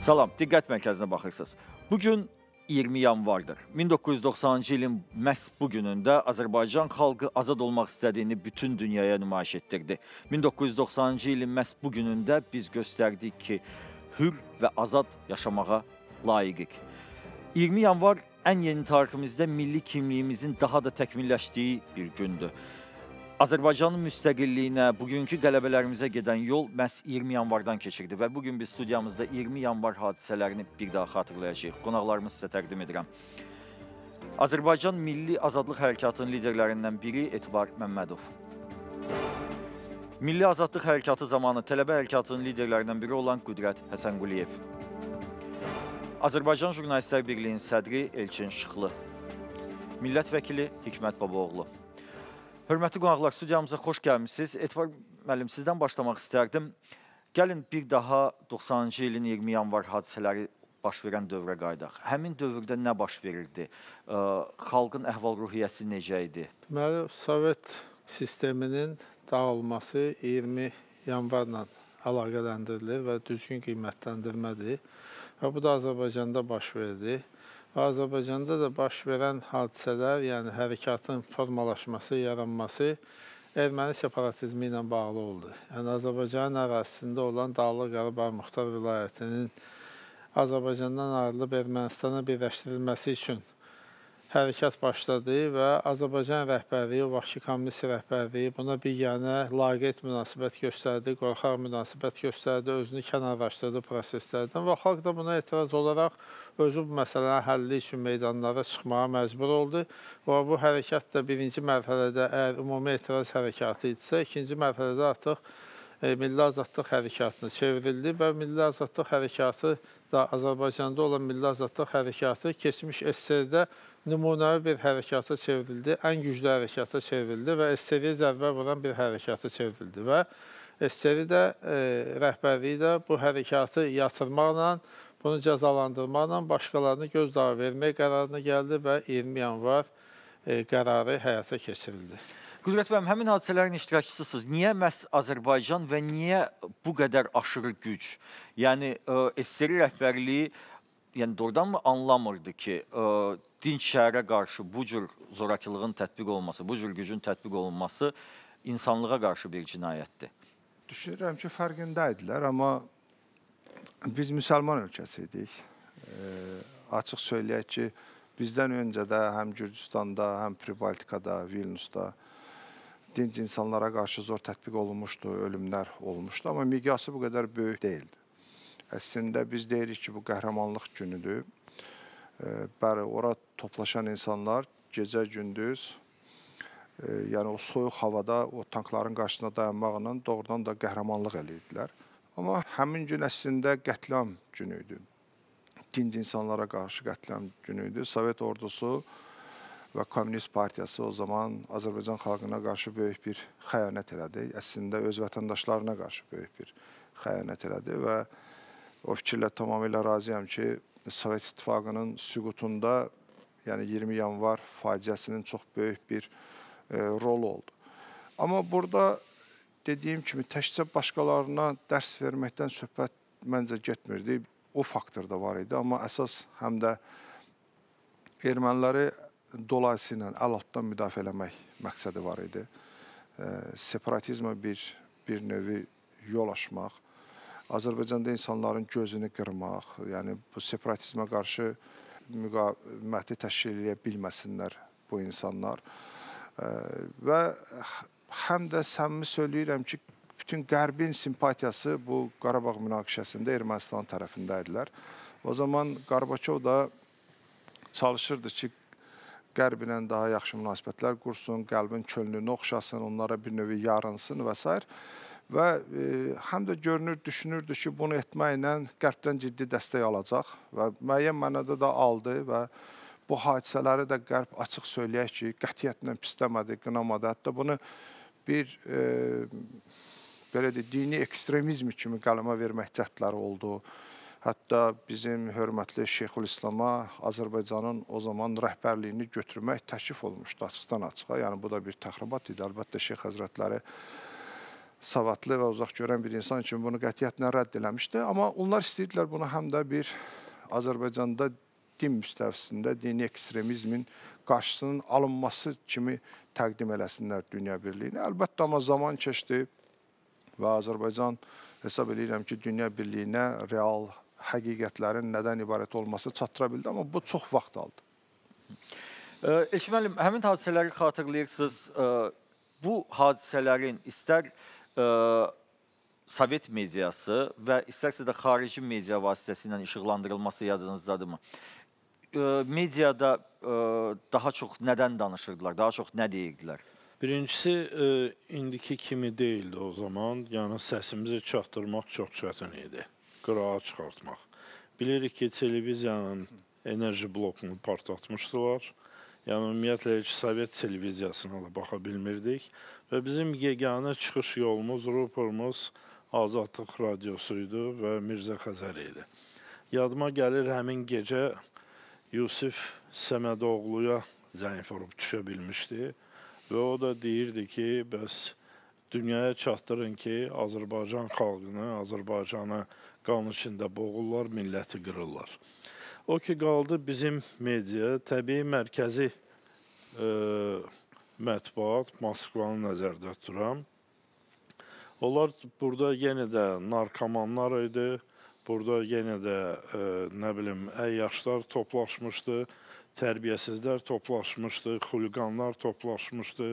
Salam, diqqət mərkəzinə baxırsınız. Bugün 20 yanvardır. 1990-cı ilin məhz bu günündə Azərbaycan xalqı azad olmaq istədiyini bütün dünyaya nümayiş etdirdi. 1990-cı ilin məhz bu günündə biz göstərdik ki, hür və azad yaşamağa layiqik. 20 yanvar ən yeni tariximizdə milli kimliyimizin daha da təkmilləşdiyi bir gündür. Azərbaycanın müstəqilliyinə, bugünkü qələbələrimizə gedən yol məhz 20 yanvardan keçirdi və bugün biz studiyamızda 20 yanvar hadisələrini bir daha xatırlayacağıq. Qonaqlarımız sizə təqdim edirəm. Azərbaycan Milli Azadlıq Hərəkatının liderlərindən biri Etibar Məmmədov. Milli Azadlıq Hərəkatı zamanı tələbə hərəkatının liderlərindən biri olan Qüdrət Həsənquliyev. Azərbaycan Jurnalistlər Birliyinin sədri Elçin Şıxlı. Millət vəkili Hikmət Babaoğlu. Hörmətli qonaqlar, studiyamıza xoş gəlmişsiniz. Etvar müəllim, sizdən başlamaq istərdim. Gəlin bir daha 90-cı ilin 20 yanvar hadisələri baş verən dövrə qaydaq. Həmin dövrdə nə baş verirdi? Xalqın əhval-ruhiyyəsi necə idi? Deməli, Sovet sisteminin dağılması 20 yanvarla əlaqələndirilir və düzgün qiymətləndirmədir. Və bu da Azərbaycanda baş verdi. Azərbaycanda da baş verən hadisələr, yəni hərəkatın formalaşması, yaranması erməni separatizmi ilə bağlı oldu. Yəni Azərbaycanın ərazisində olan Dağlıq Qarabağ Muxtar vilayətinin Azərbaycandan ayrılıb Ermənistana birləşdirilməsi üçün hərəkət başladı və Azərbaycan rəhbərliyi, o vaxtki komissya rəhbərliyi buna biganə laqeyd münasibət göstərdi, qorxaq münasibət göstərdi, özünü kənarlaşdırdı proseslərdən və xalq da buna etiraz olaraq özü bu məsələnin həlli üçün meydanlara çıxmağa məcbur oldu və bu hərəkət də birinci mərhələdə əgər ümumi etiraz hərəkatı idisə, ikinci mərhələdə artıq e, Milli Azadlıq Hərəkatına çevrildi və Milli Azadlıq Hərəkatı da Azərbaycanda olan Milli Azadlıq Hərəkatı keçmiş SSR-də nümunəvi bir hərəkata çevrildi, ən güclü hərəkata çevrildi və SSR zərbə vuran bir hərəkata çevrildi və SSR də e, rəhbərliyi də bu hərəkatı yatırmaqla, bunu cəzalandırmaqla başqalarını gözdağı vermək qərarına gəldi və 20 yanvar e, qərarı həyata keçirildi. Qüdrət bənim, həmin hadisələrin iştirakçısısınız. Niyə məhz Azərbaycan və niyə bu qədər aşırı güc? Yəni, e, SSR rəhbərliyi yəni doğrudan mı anlamırdı ki, ə, e, dinç şəhərə qarşı bu cür zorakılığın tətbiq olması, bu cür gücün tətbiq olunması insanlığa qarşı bir cinayətdir? Düşünürəm ki, fərqində idilər, amma biz müsəlman ölkəsi idik. E, açıq söyləyək ki, bizdən öncə də həm Gürcüstanda, həm Pribaltikada, Vilniusda dinc insanlara qarşı zor tətbiq olunmuşdu, ölümlər olmuşdu, amma miqyası bu qədər böyük deyildi. Əslində biz deyirik ki, bu qəhrəmanlıq günüdür. E, bəli, ora toplaşan insanlar gecə gündüz e, yəni o soyuq havada o tankların qarşısında dayanmaqla doğrudan da qəhrəmanlıq eləyirdilər. Amma həmin gün əslində qətliam günü idi. Dinc insanlara qarşı qətliam günü idi. Sovet ordusu və Komünist Partiyası o zaman Azərbaycan xalqına qarşı böyük bir xəyanət elədi. Əslində öz vətəndaşlarına qarşı böyük bir xəyanət elədi və o fikirlə tamamilə razıyam ki, Sovet İttifaqının süqutunda, yəni 20 yanvar faciəsinin çox böyük bir e, rolu oldu. Amma burada dediyim kimi təkcə başqalarına dərs verməkdən söhbət məncə getmirdi. O faktor da var idi, amma əsas həm də erməniləri dolayısıyla əl altdan müdafiə eləmək məqsədi var idi. E, separatizmə bir bir növ yol açmaq Azərbaycanda insanların gözünü qırmaq, yəni bu separatizmə qarşı müqaviməti təşkil edə bilməsinlər bu insanlar. Və həm də səmimi söyləyirəm ki, bütün Qərbin simpatiyası bu Qarabağ münaqişəsində Ermənistan tərəfində idilər. O zaman Qarbaçov da çalışırdı ki, Qərb ilə daha yaxşı münasibətlər qursun, qəlbin könlünü oxşasın, onlara bir növ yarınsın və s və e, həm də görünür, düşünürdü ki, bunu etməklə Qərbdən ciddi dəstək alacaq və müəyyən mənada da aldı və bu hadisələri də Qərb açıq söyləyək ki, qətiyyətlə pisləmədi, qınamadı. Hətta bunu bir e, belə də dini ekstremizm kimi qələmə vermək cəhdləri oldu. Hətta bizim hörmətli Şeyxülislam'a Azərbaycanın o zaman rəhbərliyini götürmək təklif olmuşdu açıqdan açığa. Yəni bu da bir təxribat idi. Əlbəttə Şeyx Həzrətləri savadlı və uzaq görən bir insan kimi bunu qətiyyətlə rədd eləmişdi. Amma onlar istəyirdilər bunu həm də bir Azərbaycanda din müstəvisində dini ekstremizmin qarşısının alınması kimi təqdim eləsinlər dünya birliyini. Əlbəttə, amma zaman keçdi və Azərbaycan hesab edirəm ki, dünya birliyinə real həqiqətlərin nədən ibarət olması çatdıra bildi, amma bu çox vaxt aldı. Elşin müəllim, həmin hadisələri xatırlayırsınız. Bu hadisələrin istər ə, Sovet mediası və istərsə də xarici media vasitəsilə işıqlandırılması yadınızdadırmı? Mediada ə, e, daha çox nədən danışırdılar, daha çox nə deyirdilər? Birincisi, ə, e, indiki kimi deyildi o zaman. Yəni, səsimizi çatdırmaq çox çətin idi, qırağa çıxartmaq. Bilirik ki, televiziyanın enerji blokunu partlatmışdılar yəni ümumiyyətlə heç Sovet televiziyasına da baxa bilmirdik və bizim yeganə çıxış yolumuz, rupurumuz Azadlıq radiosu idi və Mirzə Xəzər idi. Yadıma gəlir həmin gecə Yusif Səmədoğluya zəng vurub düşə bilmişdi və o da deyirdi ki, bəs dünyaya çatdırın ki, Azərbaycan xalqını, Azərbaycanı qan içində boğurlar, milləti qırırlar. O ki, qaldı bizim media, təbii mərkəzi e, mətbuat, Moskvanı nəzərdə tuturam. Onlar burada yenə də narkomanlar idi. Burada yenə də e, nə bilim, əyyaşlar toplaşmışdı, tərbiyəsizlər toplaşmışdı, xuliqanlar toplaşmışdı,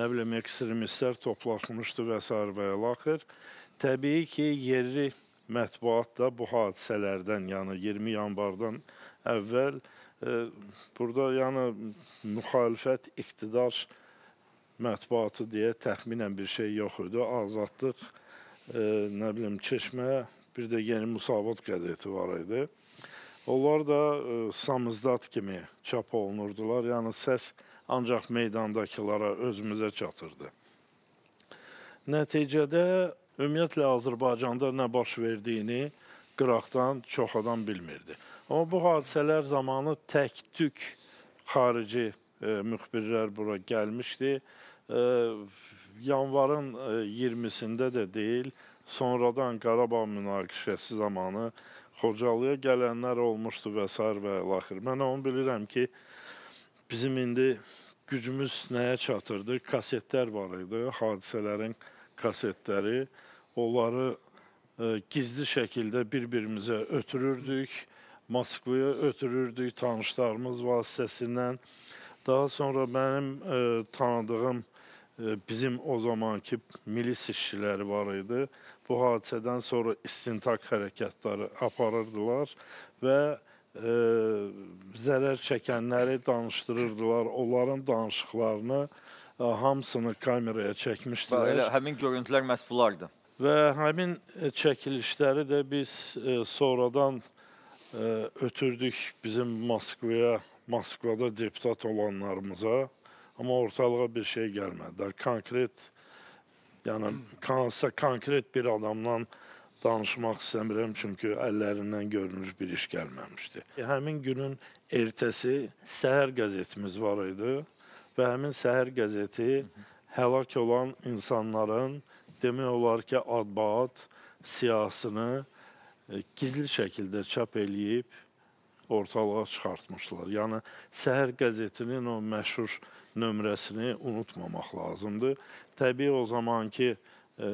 nə bilim ekstremistlər toplaşmışdı və s. və axır. Təbii ki, yerli mətbuat da bu hadisələrdən, yəni 20 yanvardan əvvəl e, burada yəni müxalifət iqtidar mətbuatı deyə təxminən bir şey yox idi. Azadlıq, e, nə bilim, Çeşmə, bir də yeni Musavat qəzeti var idi. Onlar da e, samizdat kimi çap olunurdular. Yəni səs ancaq meydandakılara özümüzə çatırdı. Nəticədə ümumiyyətlə Azərbaycanda nə baş verdiyini qıraqdan çox adam bilmirdi. Amma bu hadisələr zamanı tək-tük xarici e, müxbirlər bura gəlmişdi. E, yanvarın e, 20-sində də deyil, sonradan Qarabağ münaqişəsi zamanı Xocalıya gələnlər olmuşdu və s. və ilaxır. Mən onu bilirəm ki, bizim indi gücümüz nəyə çatırdı? Kasetlər var idi, hadisələrin kasetləri onları e, gizli şəkildə bir-birimizə ötürürdük. Moskvaya ötürürdük tanışlarımız vasitəsindən. Daha sonra mənim e, tanıdığım e, bizim o zamanki milis işçiləri var idi. Bu hadisədən sonra istintaq hərəkətləri aparırdılar və e, zərər çəkənləri danışdırırdılar. Onların danışıqlarını e, hamısını kameraya çəkmişdilər. Bəli, həmin görüntülər məhz bunlardır. Və həmin e, çəkilişləri də biz e, sonradan e, ötürdük bizim Moskvaya, Moskvada deputat olanlarımıza. Amma ortalığa bir şey gəlmədi. Konkret, yəni hansısa konkret bir adamdan danışmaq istəmirəm, çünki əllərindən görünür bir iş gəlməmişdi. Həmin günün ertəsi səhər qəzetimiz var idi və həmin səhər qəzeti həlak olan insanların demək olar ki, adbaat siyasını e, gizli şəkildə çap eləyib ortalığa çıxartmışlar. Yəni Səhər qəzetinin o məşhur nömrəsini unutmamaq lazımdır. Təbii o zamanki ə, e,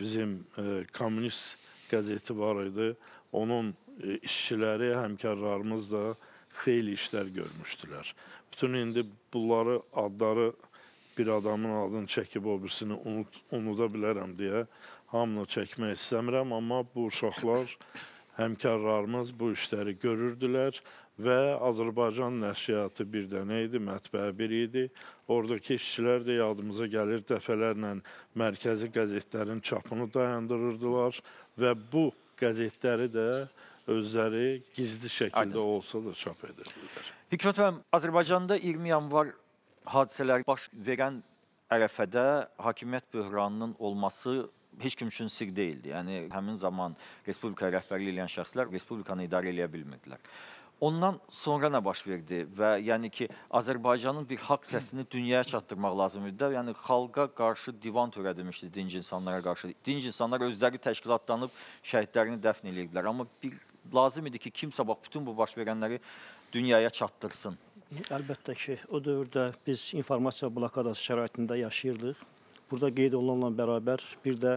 bizim ə, e, kommunist qəzeti var idi. Onun ə, işçiləri, həmkarlarımız da xeyli işlər görmüşdülər. Bütün indi bunları adları bir adamın adını çəkib o birisini unut, unuda bilərəm deyə hamını çəkmək istəmirəm, amma bu uşaqlar həmkarlarımız bu işləri görürdülər və Azərbaycan nəşriyyatı bir dənə idi, mətbəə bir idi. Oradakı işçilər də yadımıza gəlir dəfələrlə mərkəzi qəzetlərin çapını dayandırırdılar və bu qəzetləri də özləri gizli şəkildə Aynen. olsa da çap edirdilər. Hikmət müəllim, Azərbaycanda 20 yanvar hadisələr baş verən ərəfədə hakimiyyət böhranının olması heç kim üçün sir deyildi. Yəni həmin zaman respublika rəhbərliyi edən şəxslər respublikanı idarə edə bilmirdilər. Ondan sonra nə baş verdi və yəni ki, Azərbaycanın bir haqq səsini dünyaya çatdırmaq lazım idi də. Yəni xalqa qarşı divan törədilmişdi dinc insanlara qarşı. Dinc insanlar özləri təşkilatlanıb şəhidlərini dəfn edirdilər, amma bir lazım idi ki, kimsə bax bütün bu baş verənləri dünyaya çatdırsın. Əlbəttə ki, o dövrdə biz informasiya blokadası şəraitində yaşayırdıq. Burada qeyd olunanla bərabər bir də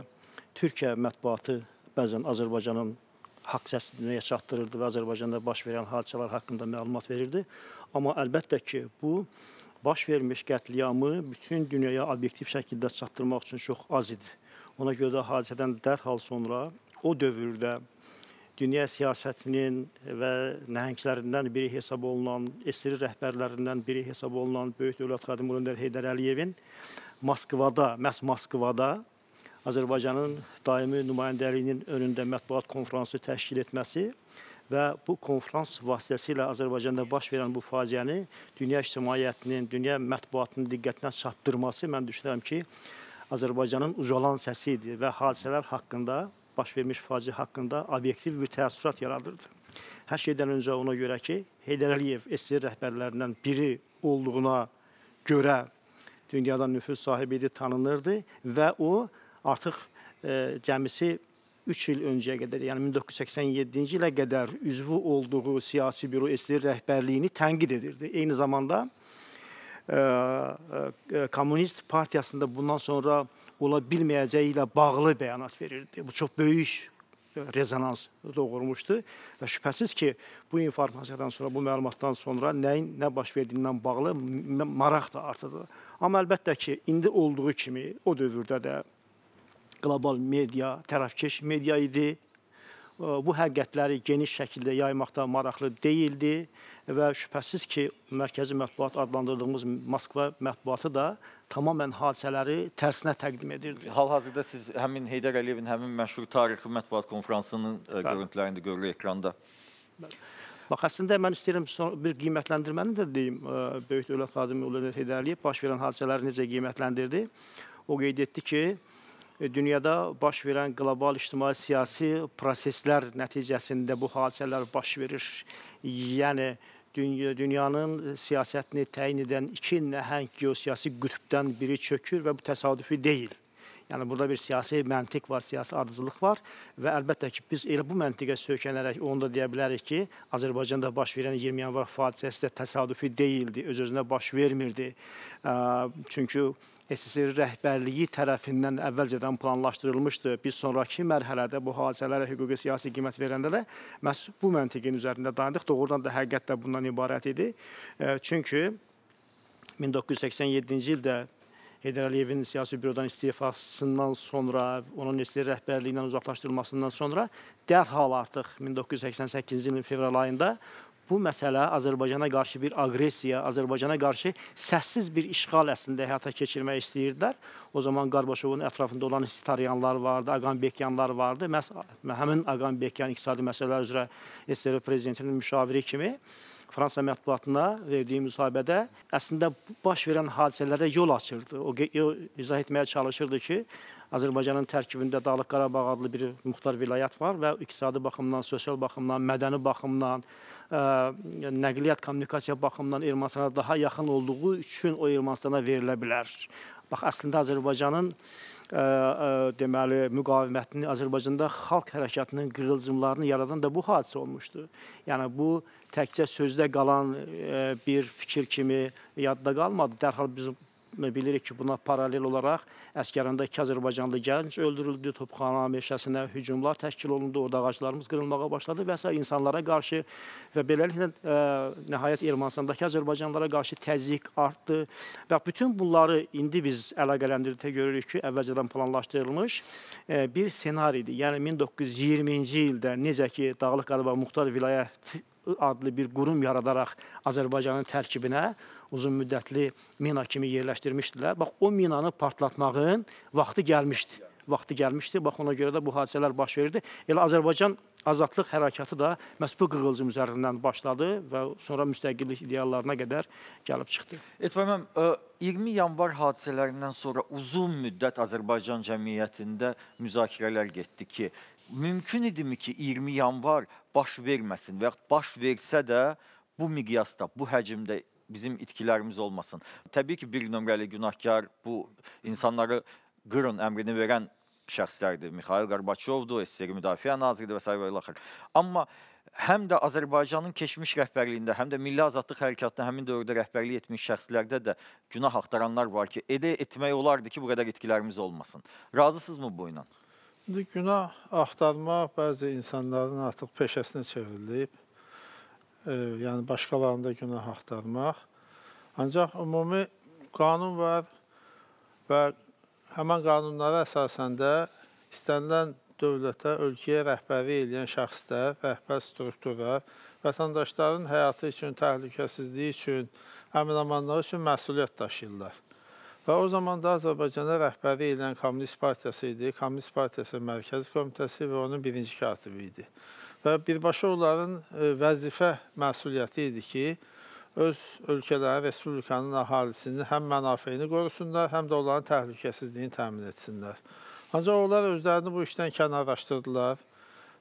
Türkiyə mətbuatı bəzən Azərbaycanın haqq səsini dünyaya çatdırırdı və Azərbaycanda baş verən hadisələr haqqında məlumat verirdi. Amma əlbəttə ki, bu baş vermiş qətliamı bütün dünyaya obyektiv şəkildə çatdırmaq üçün çox az idi. Ona görə də hadisədən dərhal sonra o dövrdə dünya siyasətinin və nəhənglərindən biri hesab olunan, SSR rəhbərlərindən biri hesab olunan böyük dövlət xadimi Önder Heydər Əliyevin Moskvada, məhz Moskvada Azərbaycanın daimi nümayəndəliyinin önündə mətbuat konfransı təşkil etməsi və bu konfrans vasitəsilə Azərbaycanda baş verən bu faciəni dünya ictimaiyyətinin, dünya mətbuatının diqqətinə çatdırması mən düşünürəm ki, Azərbaycanın ucalan səsidir və hadisələr haqqında baş vermiş faciə haqqında obyektiv bir təəssürat yaradırdı. Hər şeydən öncə ona görə ki, Heydər Əliyev SSR rəhbərlərindən biri olduğuna görə dünyada nüfuz sahibi idi, tanınırdı və o artıq e, cəmisi 3 il öncəyə qədər, yəni 1987-ci ilə qədər üzvü olduğu siyasi büro SSR rəhbərliyini tənqid edirdi. Eyni zamanda e, e, e Kommunist Partiyasında bundan sonra ola bilməyəcəyi ilə bağlı bəyanat verirdi. Bu çox böyük e, rezonans doğurmuşdu və şübhəsiz ki, bu informasiyadan sonra, bu məlumatdan sonra nəyin nə baş verdiyindən bağlı maraq da artırdı. Amma əlbəttə ki, indi olduğu kimi o dövrdə də qlobal media tərəfkeş media idi bu həqiqətləri geniş şəkildə yaymaqda maraqlı deyildi və şübhəsiz ki, mərkəzi mətbuat adlandırdığımız Moskva mətbuatı da tamamilə hadisələri tərsinə təqdim edirdi. Hal-hazırda siz həmin Heydər Əliyevin həmin məşhur tarixi mətbuat konfransının görüntülərində görülür ekranda. Bəli. Bax, əslində mən istəyirəm bir qiymətləndirməni də deyim. Böyük dövlət xadimi Ulanət Heydər Əliyev baş verən hadisələri necə qiymətləndirdi? O qeyd etdi ki, dünyada baş verən qlobal ictimai-siyasi proseslər nəticəsində bu hadisələr baş verir. Yəni dünyanın siyasətini təyin edən iki nəhəng geosiyasi qütbdən biri çökür və bu təsadüfi deyil. Yəni burada bir siyasi məntiq var, siyasi ardıcılıq var və əlbəttə ki, biz elə bu məntiqə söykənərək onu da deyə bilərik ki, Azərbaycanda baş verən 20 yanvar faciəsi də təsadüfi deyildi, öz-özünə baş vermirdi. Çünki SSR rəhbərliyi tərəfindən əvvəlcədən planlaşdırılmışdı. Biz sonrakı mərhələdə bu hadisələrə hüquqi siyasi qiymət verəndə də məhz bu məntiqin üzərində dayandıq. Doğrudan da həqiqət də bundan ibarət idi. E, çünki 1987-ci ildə Heydər Əliyevin siyasi bürodan istifasından sonra, onun SSR rəhbərliyindən uzaqlaşdırılmasından sonra dərhal artıq 1988-ci ilin fevral ayında bu məsələ Azərbaycana qarşı bir aqressiya, Azərbaycana qarşı səssiz bir işğal əslində həyata keçirmək istəyirdilər. O zaman Qarbaşovun ətrafında olan historiyanlar vardı, Ağambekyanlar vardı. Məs həmin Ağambekyan iqtisadi məsələlər üzrə SSR prezidentinin müşaviri kimi Fransa mətbuatına verdiyi müsahibədə əslində baş verən hadisələrə yol açırdı. O izah etməyə çalışırdı ki, Azərbaycanın tərkibində Dağlıq Qarabağ adlı bir muxtar vilayət var və iqtisadi baxımdan, sosial baxımdan, mədəni baxımdan, ə, nəqliyyat, kommunikasiya baxımından Ermənistana daha yaxın olduğu üçün o Ermənistana verilə bilər. Bax, əslində Azərbaycanın ə, ə, deməli müqavimətini Azərbaycanda xalq hərəkatının qığılcımlarını yaradan da bu hadisə olmuşdu. Yəni bu təkcə sözdə qalan ə, bir fikir kimi yadda qalmadı. Dərhal biz bilirik ki, buna paralel olaraq Əskəranda iki Azərbaycanlı gənc öldürüldü, Topxana meşəsinə hücumlar təşkil olundu, orada ağaclarımız qırılmağa başladı və s. insanlara qarşı və beləliklə ə, e, nəhayət Ermanistandakı Azərbaycanlara qarşı təzyiq artdı və bütün bunları indi biz əlaqələndirdə görürük ki, əvvəlcədən planlaşdırılmış ə, e, bir senaridir. Yəni 1920-ci ildə necə ki, Dağlıq Qarabağ Muxtar Vilayət adlı bir qurum yaradaraq Azərbaycanın tərkibinə uzunmüddətli mina kimi yerləşdirmişdilər. Bax, o minanı partlatmağın vaxtı gəlmişdi. Vaxtı gəlmişdi. Bax, ona görə də bu hadisələr baş verdi. Elə Azərbaycan azadlıq hərəkatı da məhz bu qığılcım üzərindən başladı və sonra müstəqillik ideallarına qədər gəlib çıxdı. Etfay mənim, 20 yanvar hadisələrindən sonra uzun müddət Azərbaycan cəmiyyətində müzakirələr getdi ki, mümkün idimi ki, 20 yanvar baş verməsin və yaxud baş versə də bu miqyasda, bu həcmdə bizim itkilərimiz olmasın. Təbii ki, bir nömrəli günahkar bu insanları qırın əmrini verən şəxslərdir. Mikhail Qarbaçovdur, SSR Müdafiə Naziridir və s. və ilaxır. Amma həm də Azərbaycanın keçmiş rəhbərliyində, həm də Milli Azadlıq Hərəkatına həmin dövrdə rəhbərlik etmiş şəxslərdə də günah axtaranlar var ki, edə etmək olardı ki, bu qədər itkilərimiz olmasın. Razısınızmı bu ilə? İndi günah axtarmaq bəzi insanların artıq peşəsinə çevrilib. E, yəni başqalarında günah axtarmaq. Ancaq ümumi qanun var və həmin qanunlara əsasən də istənilən dövlətə, ölkəyə rəhbərlik edən şəxslər, rəhbər struktura, vətəndaşların həyatı üçün, təhlükəsizliyi üçün, əminamanlığı üçün məsuliyyət daşıyırlar. Və o zaman da Azərbaycanda rəhbəri ilə Komünist Partiyası idi. Komünist Partiyası Mərkəz Komitəsi və onun birinci katibi idi. Və birbaşa onların e, vəzifə məsuliyyəti idi ki, öz ölkələrin, respublikanın əhalisinin həm mənafeyini qorusunlar, həm də onların təhlükəsizliyini təmin etsinlər. Ancaq onlar özlərini bu işdən kənarlaşdırdılar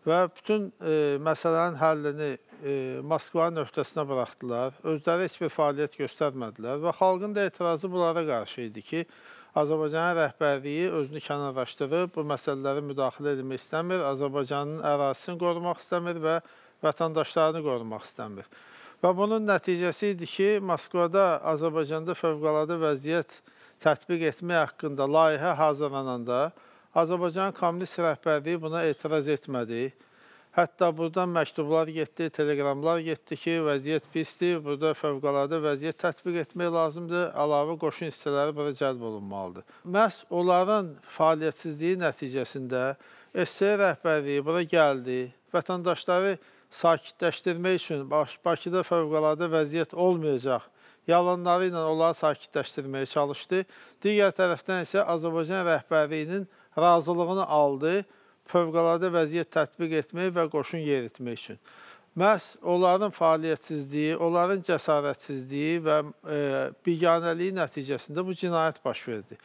və bütün e, məsələnin həllini e, Moskvanın öhdəsinə buraxdılar. Özləri heç bir fəaliyyət göstərmədilər və xalqın da etirazı bunlara qarşı idi ki, Azərbaycanın rəhbərliyi özünü kənarlaşdırıb, bu məsələlərə müdaxilə etmək istəmir, Azərbaycanın ərazisini qorumaq istəmir və vətəndaşlarını qorumaq istəmir. Və bunun nəticəsi idi ki, Moskvada Azərbaycanda fövqəladə vəziyyət tətbiq etmək haqqında layihə hazırlananda Azərbaycan Komünist rəhbərliyi buna etiraz etmədi. Hətta buradan məktublar getdi, teleqramlar getdi ki, vəziyyət pisdir, burada fövqəladə vəziyyət tətbiq etmək lazımdır, əlavə qoşun hissələri bura cəlb olunmalıdır. Məhz onların fəaliyyətsizliyi nəticəsində SC rəhbərliyi bura gəldi, vətəndaşları sakitləşdirmək üçün Bakıda fövqəladə vəziyyət olmayacaq yalanları ilə onları sakitləşdirməyə çalışdı. Digər tərəfdən isə Azərbaycan rəhbərliyinin razılığını aldı fövqəladə vəziyyət tətbiq etmək və qoşun yeritmək üçün. Məhz onların fəaliyyətsizliyi, onların cəsarətsizliyi və e, biganəliyi nəticəsində bu cinayət baş verdi.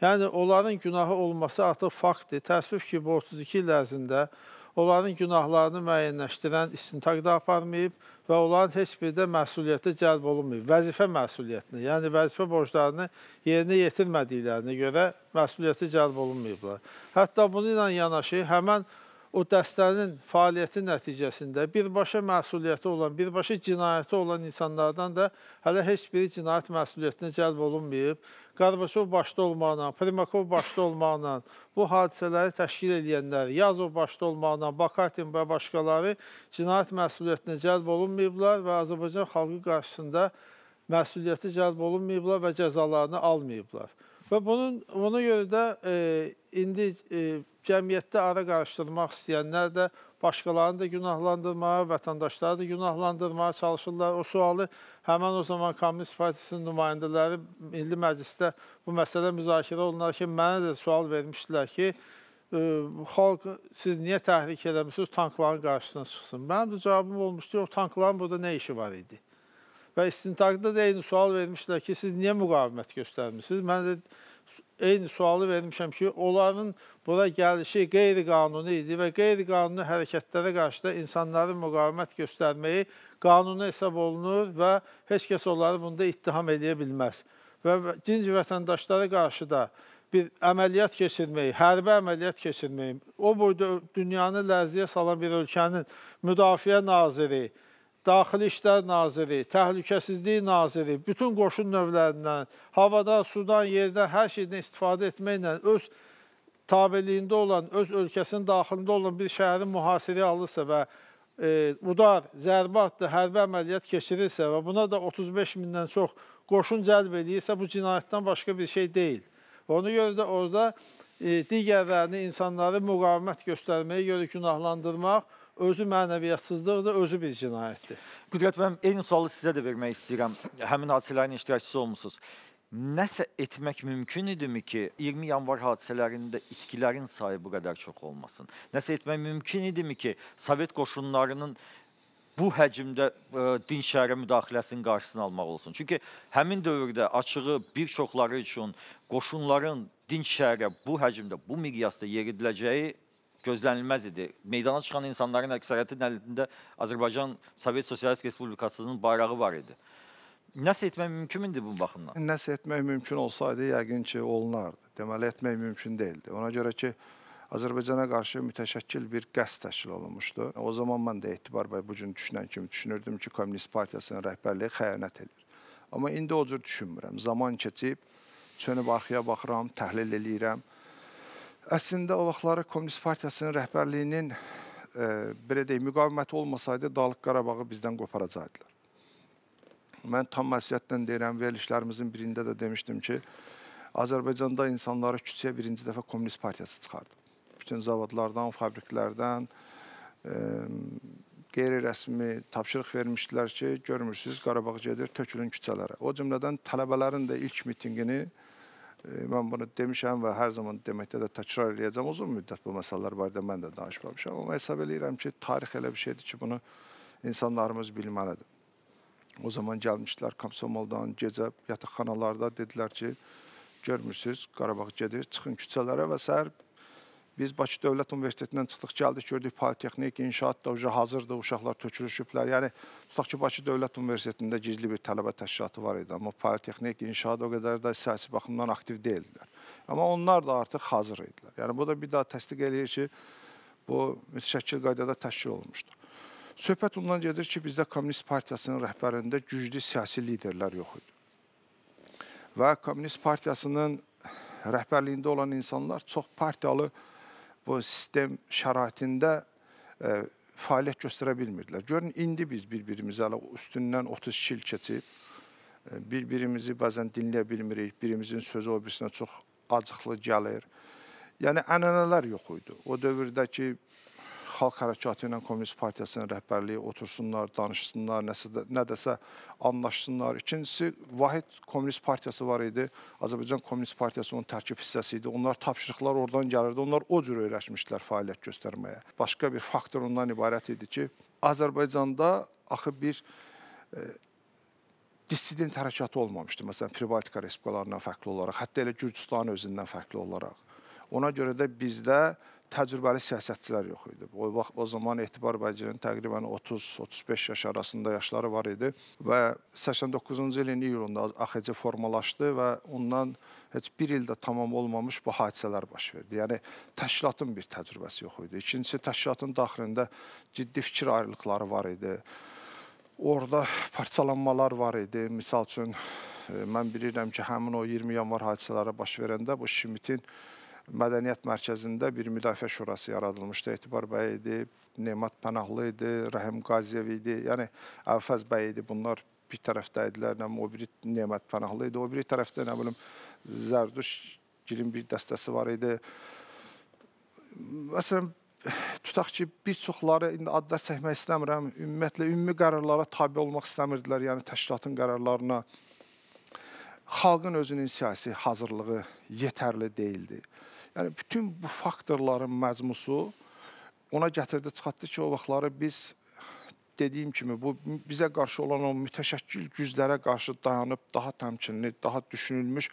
Yəni, onların günahı olması artıq faktdır. Təəssüf ki, bu 32 il ərzində onların onların günahlarını müəyyənləşdirən istintaq da aparmayıb və onların heç biri də məsuliyyətə cəlb olunmayıb. Vəzifə məsuliyyətinə, yəni vəzifə borclarını yerinə yetirmədiklərinə görə məsuliyyətə cəlb olunmayıblar. Hətta bunu ilə yanaşı həmən o dəstənin fəaliyyəti nəticəsində birbaşa məsuliyyəti olan, birbaşa cinayəti olan insanlardan da hələ heç biri cinayət məsuliyyətinə cəlb olunmayıb. Qarbaşov başda olmaqla, Primakov başda olmaqla, bu hadisələri təşkil edənlər, Yazov başda olmaqla, Bakatin və başqaları cinayət məsuliyyətinə cəlb olunmayıblar və Azərbaycan xalqı qarşısında məsuliyyəti cəlb olunmayıblar və cəzalarını almayıblar. Və bunun, buna görə də e, indi e, cəmiyyətdə ara qarışdırmaq istəyənlər də başqalarını da günahlandırmağa, vətəndaşları da günahlandırmağa çalışırlar. O sualı həmən o zaman Komünist Partisinin nümayəndələri Milli Məclisdə bu məsələ müzakirə olunarkən mənə də sual vermişdilər ki, xalq siz niyə təhrik eləmişsiniz, tankların qarşısına çıxsın. Mənim də cavabım olmuşdu, o tankların burada nə işi var idi? Və istintaqda da eyni sual vermişdilər ki, siz niyə müqavimət göstərmişsiniz? Mən də eyni sualı vermişəm ki, onların bura gəlişi qeyri-qanuni idi və qeyri-qanuni hərəkətlərə qarşı da insanların müqavimət göstərməyi qanuni hesab olunur və heç kəs onları bunda ittiham edə bilməz. Və dinc vətəndaşlara qarşı da bir əməliyyat keçirməyi, hərbi əməliyyat keçirməyi, o boyda dünyanı lərziyə salan bir ölkənin müdafiə naziri, Daxili İşlər Naziri, Təhlükəsizlik Naziri, bütün qoşun növlərindən, havadan, sudan, yerdən, hər şeydən istifadə etməklə öz tabeliyində olan, öz ölkəsinin daxilində olan bir şəhəri mühasirəyə alırsa və e, udar, zərbə adlı hərbi əməliyyat keçirirsə və buna da 35 mindən çox qoşun cəlb eləyirsə, bu cinayətdən başqa bir şey deyil. Ona görə də orada e, digərlərini, insanları müqavimət göstərməyə görə günahlandırmaq, özü mənəviyyatsızlıqdır, özü bir cinayətdir. Qüdrət, mən eyni sualı sizə də vermək istəyirəm. Həmin hadisələrin iştirakçısı olmuşsunuz nəsə etmək mümkün idimi ki, 20 yanvar hadisələrində itkilərin sayı bu qədər çox olmasın? Nəsə etmək mümkün idimi ki, Sovet qoşunlarının bu həcmdə ə, e, din şəhərə müdaxiləsinin qarşısını almaq olsun. Çünki həmin dövrdə açığı bir çoxları üçün qoşunların din şəhərə bu həcmdə, bu miqyasda yeridiləcəyi gözlənilməz idi. Meydana çıxan insanların əksəriyyətinin əlində Azərbaycan Sovet Sosialist Respublikasının bayrağı var idi. Nəsə etmək mümkündür bu baxımdan? Nəsə etmək mümkün olsaydı, yəqin ki, olunardı. Deməli, etmək mümkün deyildi. Ona görə ki, Azərbaycana qarşı mütəşəkkil bir qəsd təşkil olunmuşdu. O zaman mən də Etibar bəy bu gün düşünən kimi düşünürdüm ki, Komünist Partiyasının rəhbərliyi xəyanət edir. Amma indi o cür düşünmürəm. Zaman keçib, çönüb arxaya baxıram, təhlil eləyirəm. Əslində o vaxtları Komünist Partiyasının rəhbərliyinin e, belə deyək, müqaviməti olmasaydı Dağlıq Qarabağı bizdən qoparacaqdılar. Mən tam məsuliyyətlə deyirəm, verilişlərimizin birində də demişdim ki, Azərbaycanda insanları küçəyə birinci dəfə Komünist Partiyası çıxardı. Bütün zavodlardan, fabriklərdən qeyri-rəsmi tapşırıq vermişdilər ki, görmürsünüz, Qarabağ gedir, tökülün küçələrə. O cümlədən tələbələrin də ilk mitingini mən bunu demişəm və hər zaman deməkdə də təkrar eləyəcəm. Uzun müddət bu məsələlər barədə mən də danışmamışam. Amma hesab eləyirəm ki, tarix elə bir şeydir ki, bunu insanlarımız bilməlidir. O zaman gəlmişdilər komsomoldan gecə yataqxanalarda dedilər ki, görmürsüz, Qarabağ gedir, çıxın küçələrə və səhər biz Bakı Dövlət Universitetindən çıxdıq, gəldik, gördük politexnik, inşaat da uca hazırdır, uşaqlar tökülüşüblər. Yəni, tutaq ki, Bakı Dövlət Universitetində gizli bir tələbə təşkilatı var idi, amma politexnik, inşaat o qədər də siyasi baxımdan aktiv deyildilər. Amma onlar da artıq hazır idilər. Yəni, bu da bir daha təsdiq eləyir ki, bu mütəşəkkil qaydada təşkil olunmuşdur. Söhbət ondan gedir ki, bizdə Komünist Partiyasının rəhbərində güclü siyasi liderlər yox idi. Və Komünist Partiyasının rəhbərliyində olan insanlar çox partiyalı bu sistem şəraitində e, fəaliyyət göstərə bilmirdilər. Görün, indi biz bir-birimizə üstündən 32 il keçib, e, bir-birimizi bəzən dinləyə bilmirik, birimizin sözü o birisinə çox acıqlı gəlir. Yəni, ənənələr yox idi. O dövrdəki xalq hərəkatı ilə Komünist Partiyasının rəhbərliyi otursunlar, danışsınlar, nəsə, nədəsə anlaşsınlar. İkincisi, Vahid Komünist Partiyası var idi. Azərbaycan Komünist Partiyası onun tərkib hissəsi idi. Onlar tapşırıqlar oradan gəlirdi. Onlar o cür öyrəşmişdilər fəaliyyət göstərməyə. Başqa bir faktor ondan ibarət idi ki, Azərbaycanda axı bir e, dissident hərəkatı olmamışdı. Məsələn, Pribaltika respublikalarından fərqli olaraq, hətta elə Gürcüstanın özündən fərqli olaraq. Ona görə də bizdə təcrübəli siyasətçilər yox idi. O vaxt o zaman Etibar Bəcirin təqribən 30-35 yaş arasında yaşları var idi və 89-cu ilin iyulunda AXC formalaşdı və ondan heç bir ildə tamam olmamış bu hadisələr baş verdi. Yəni təşkilatın bir təcrübəsi yox idi. İkincisi təşkilatın daxilində ciddi fikir ayrılıqları var idi. Orda parçalanmalar var idi. Məsəl üçün e, mən bilirəm ki, həmin o 20 yanvar hadisələri baş verəndə bu Şimitin Mədəniyyət mərkəzində bir müdafiə şurası yaradılmışdı. Etibar bəy idi, Nemat Pənahlı idi, Rəhim Qaziyev idi, yəni Əvfəz bəy idi. Bunlar bir tərəfdə idilər, nə o biri Nemat Pənahlı idi, o biri tərəfdə nə bilim Zərduş Gilin bir dəstəsi var idi. Məsələn, tutaq ki, bir çoxları indi adlar çəkmək istəmirəm. Ümumiyyətlə ümumi qərarlara tabe olmaq istəmirdilər, yəni təşkilatın qərarlarına. Xalqın özünün siyasi hazırlığı yetərli deyildi. Yəni bütün bu faktorların məcmusu ona gətirdi, çıxartdı ki, o vaxtları biz dediyim kimi bu bizə qarşı olan o mütəşəkkil güclərə qarşı dayanıb daha təmkinli, daha düşünülmüş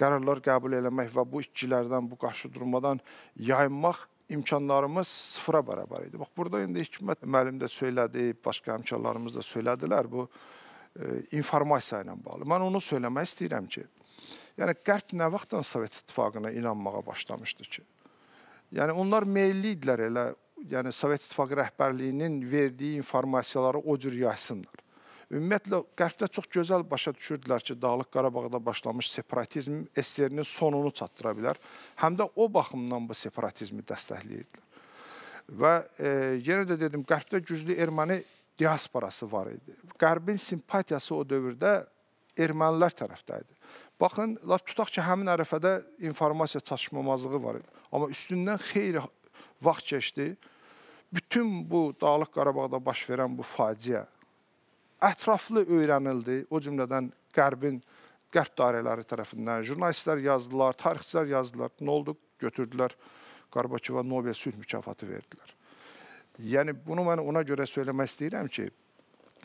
qərarlar qəbul eləmək və bu itkilərdən, bu qarşı durmadan yayınmaq imkanlarımız sıfıra bərabər idi. Bax burada indi Hikmət müəllim də söylədi, başqa həmkarlarımız da söylədilər bu e, informasiya ilə bağlı. Mən onu söyləmək istəyirəm ki, Yəni Qərb nə vaxtdan Sovet İttifaqına inanmağa başlamışdı ki? Yəni onlar meylli idilər elə, yəni Sovet İttifaqı rəhbərliyinin verdiyi informasiyaları o cür yaysınlar. Ümumiyyətlə Qərbdə çox gözəl başa düşürdülər ki, Dağlıq Qarabağda başlamış separatizm SSR-nin sonunu çatdıra bilər. Həm də o baxımdan bu separatizmi dəstəkləyirdilər. Və e, yenə də dedim, Qərbdə güclü erməni diasporası var idi. Qərbin simpatiyası o dövrdə ermənilər tərəfdə idi. Baxın, tutaq ki, həmin ərəfədə informasiya çatışmamazlığı var idi. Amma üstündən xeyli vaxt keçdi. Bütün bu Dağlıq Qarabağda baş verən bu faciə ətraflı öyrənildi. O cümlədən Qərbin Qərb dairələri tərəfindən jurnalistlər yazdılar, tarixçilər yazdılar. Nə oldu? Götürdülər Qarbakova Nobel sülh mükafatı verdilər. Yəni bunu mən ona görə söyləmək istəyirəm ki,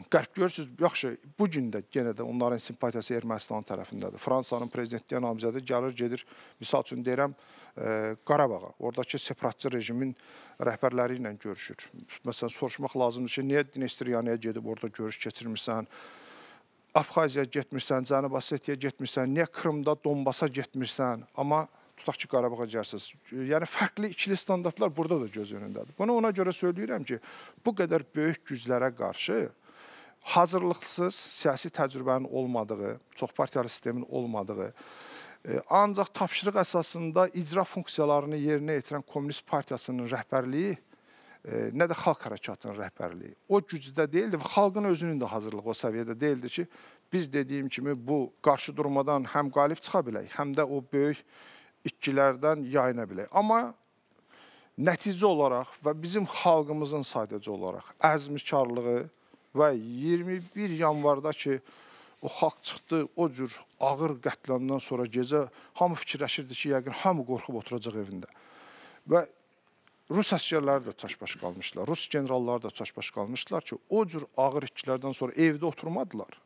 Qərb görürsüz, yaxşı, bu gün də yenə də onların simpatiyası Ermənistan tərəfindədir. Fransanın prezidentliyə namizədi gəlir, gedir, misal üçün deyirəm, ə, e, Qarabağa, oradakı separatçı rejimin rəhbərləri ilə görüşür. Məsələn, soruşmaq lazımdır ki, niyə Dnestriyanaya gedib orada görüş keçirmirsən? Abxaziyaya getmirsən, Cənubi Osetiyaya getmirsən, niyə Krımda, Donbasa getmirsən? Amma tutaq ki, Qarabağa gəlsiniz. Yəni fərqli ikili standartlar burada da göz önündədir. Bunu ona görə söyləyirəm ki, bu qədər böyük güclərə qarşı hazırlıqsız siyasi təcrübənin olmadığı, çoxpartiyali sistemin olmadığı, e, ancaq tapşırıq əsasında icra funksiyalarını yerinə yetirən Komünist Partiyasının rəhbərliyi e, nə də xalq hərəkatının rəhbərliyi. O gücdə deyildi və xalqın özünün də hazırlığı o səviyyədə deyildi ki, biz dediyim kimi bu qarşı durmadan həm qalib çıxa bilək, həm də o böyük itkilərdən yayına bilək. Amma nəticə olaraq və bizim xalqımızın sadəcə olaraq əzmkarlığı, və 21 yanvarda ki, o xalq çıxdı, o cür ağır qətlandan sonra gecə hamı fikirləşirdi ki, yəqin hamı qorxub oturacaq evində. Və Rus əsgərləri də çaşbaş qalmışlar, Rus generalları da çaşbaş qalmışlar ki, o cür ağır itkilərdən sonra evdə oturmadılar.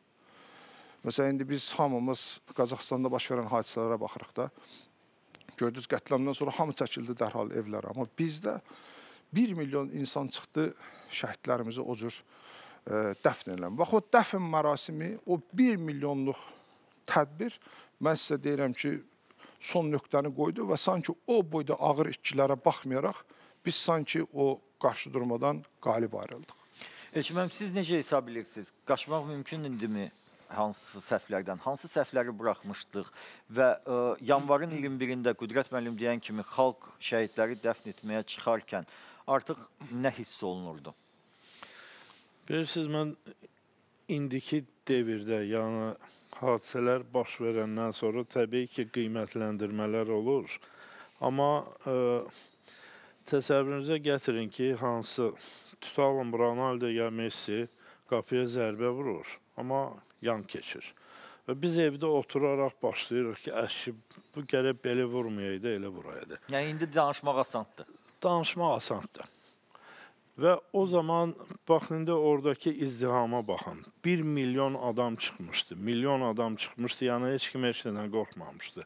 Məsələn, indi biz hamımız Qazaxıstanda baş verən hadisələrə baxırıq da, gördünüz qətləmdən sonra hamı çəkildi dərhal evlərə, amma bizdə 1 milyon insan çıxdı, şəhidlərimizi o cür qalmışlar dəfn eləmə. Bax, o dəfn mərasimi, o 1 milyonluq tədbir, mən sizə deyirəm ki, son nöqtəni qoydu və sanki o boyda ağır itkilərə baxmayaraq, biz sanki o qarşı durmadan qalib ayrıldıq. Elçiməm, siz necə hesab edirsiniz? Qaçmaq mümkün idimi? hansı səhvlərdən, hansı səhvləri buraxmışdıq və ə, e, yanvarın 21-də Qüdrət müəllim deyən kimi xalq şəhidləri dəfn etməyə çıxarkən artıq nə hiss olunurdu? Bilirsiniz, mən indiki devirdə, yəni hadisələr baş verəndən sonra təbii ki, qiymətləndirmələr olur. Amma ə, e, təsəvvürünüzə gətirin ki, hansı tutalım Ronaldo ya Messi qapıya zərbə vurur, amma yan keçir. Və biz evdə oturaraq başlayırıq ki, əşi bu gərək belə vurmayaydı, elə vuraydı. Yəni indi danışmaq asandır. Danışmaq asandır. Və o zaman baxın indi oradakı izdihama baxın. 1 milyon adam çıxmışdı. Milyon adam çıxmışdı. Yəni heç kim heç nədən qorxmamışdı.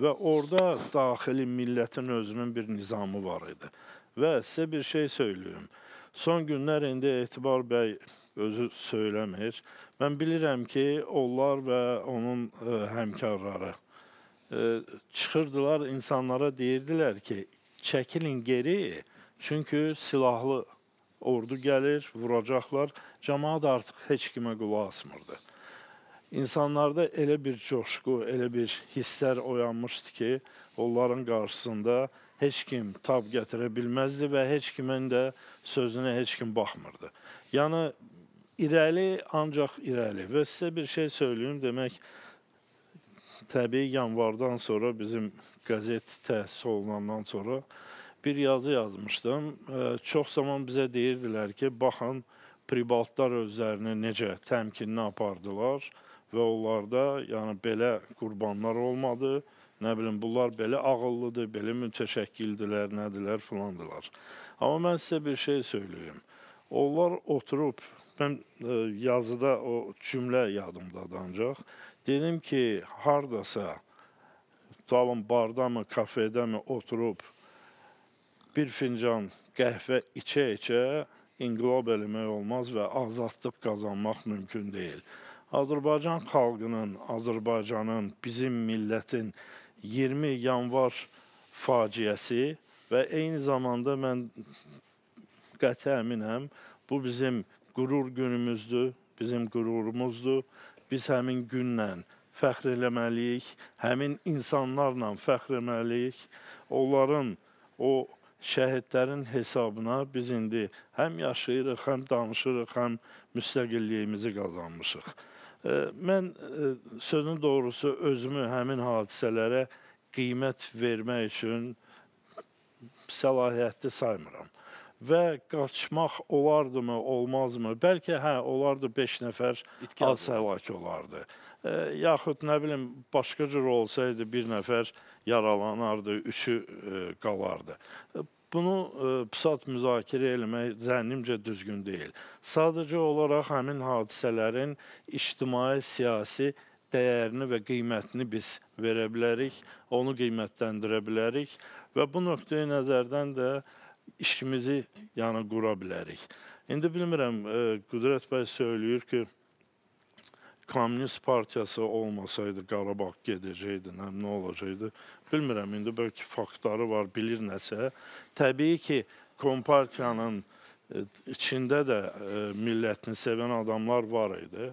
Və orada daxili millətin özünün bir nizamı var idi. Və sizə bir şey söyləyim. Son günlər indi Etibar bəy özü söyləmir. Mən bilirəm ki, onlar və onun ə, e, həmkarları ə, e, çıxırdılar insanlara deyirdilər ki, çəkilin geri, çünki silahlı Ordu gəlir, vuracaqlar. Cəmaət artıq heç kimə qulaq asmırdı. İnsanlarda elə bir coşqu, elə bir hisslər oyanmışdı ki, onların qarşısında heç kim tab gətirə bilməzdi və heç kimin də sözünə heç kim baxmırdı. Yəni irəli ancaq irəli və sizə bir şey söyləyim demək təbii yanvardan sonra bizim qəzet təsis olunandan sonra bir yazı yazmışdım. Çox zaman bizə deyirdilər ki, baxın, pribaltlar özlərini necə təmkinini apardılar və onlarda yəni belə qurbanlar olmadı. Nə bilim, bunlar belə ağıllıdır, belə mütəşəkkildilər, nədilər, filandılar. Amma mən sizə bir şey söyləyim. Onlar oturub, mən ə, e, yazıda o cümlə yadımdadır ancaq, dedim ki, hardasa, tutalım, bardamı, kafedəmi oturub, bir fincan qəhvə içə-içə inqilab eləmək olmaz və azadlıq qazanmaq mümkün deyil. Azərbaycan xalqının, Azərbaycanın, bizim millətin 20 yanvar faciəsi və eyni zamanda mən qəti əminəm, bu bizim qürur günümüzdür, bizim qürurumuzdur. Biz həmin günlə fəxr eləməliyik, həmin insanlarla fəxr eləməliyik. Onların o şəhidlərin hesabına biz indi həm yaşayırıq, həm danışırıq, həm müstəqilliyimizi qazanmışıq. Mən e, sözün doğrusu özümü həmin hadisələrə qiymət vermək üçün səlahiyyətli saymıram və qaçmaq olardımı, olmazmı? Bəlkə hə, olardı 5 nəfər az həlak olardı yaxud nə bilim başqa cür olsaydı bir nəfər yaralanardı, üçü e, qalardı. Bunu e, psat müzakirə eləmək zənnimcə düzgün deyil. Sadəcə olaraq həmin hadisələrin ictimai-siyasi dəyərini və qiymətini biz verə bilərik, onu qiymətləndirə bilərik və bu nöqteyi nəzərdən də işimizi yəni qura bilərik. İndi bilmirəm, e, Qudrət bəy söyləyir ki, Komünist partiyası olmasaydı Qarabağ gedəcəkdi, nə, nə olacaqdı? Bilmirəm, indi bəlkə faktları var, bilir nəsə. Təbii ki, Kompartiyanın e, içində də e, millətini sevən adamlar var idi.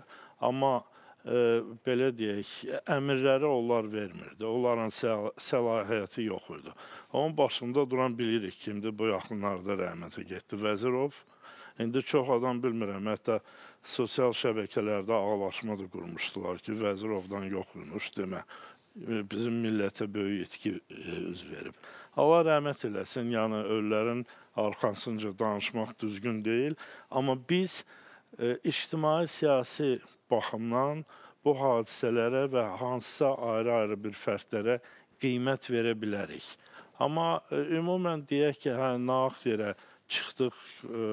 Amma ə, e, belə deyək, əmrləri onlar vermirdi. Onların səl səlahiyyəti yox idi. Onun başında duran bilirik kimdir. Bu yaxınlarda rəhmətə getdi Vəzirov. İndi çox adam bilmirəm, hətta sosial şəbəkələrdə ağlaşma da qurmuşdular ki, Vəzirovdan yoxmuş demə. E, bizim millətə böyük etki e, üz verib. Allah rəhmət eləsin, yəni öllərin arxasınca danışmaq düzgün deyil, amma biz e, ictimai-siyasi baxımdan bu hadisələrə və hansısa ayrı-ayrı bir fərdlərə qiymət verə bilərik. Amma ümumən deyək ki, hə, naq yerə çıxdıq, ə,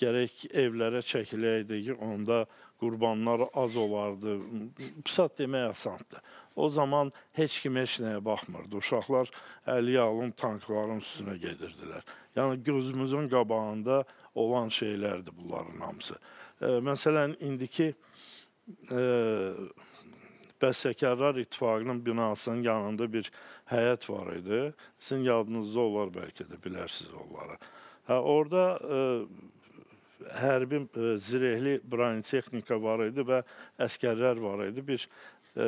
gərək evlərə çəkiləydik, onda qurbanlar az olardı. Pisat demək asandır. O zaman heç kim heç nəyə baxmırdı. Uşaqlar əli yalın tankların üstünə gedirdilər. Yəni gözümüzün qabağında olan şeylərdir bunların hamısı. E, məsələn, indiki e, Bəstəkarlar İttifaqının binasının yanında bir həyət var idi. Sizin yadınızda olar bəlkə də bilərsiniz onları. Hə, orada e, hərbi e, zirehli bronetexnika var idi və əskərlər var idi. Bir e,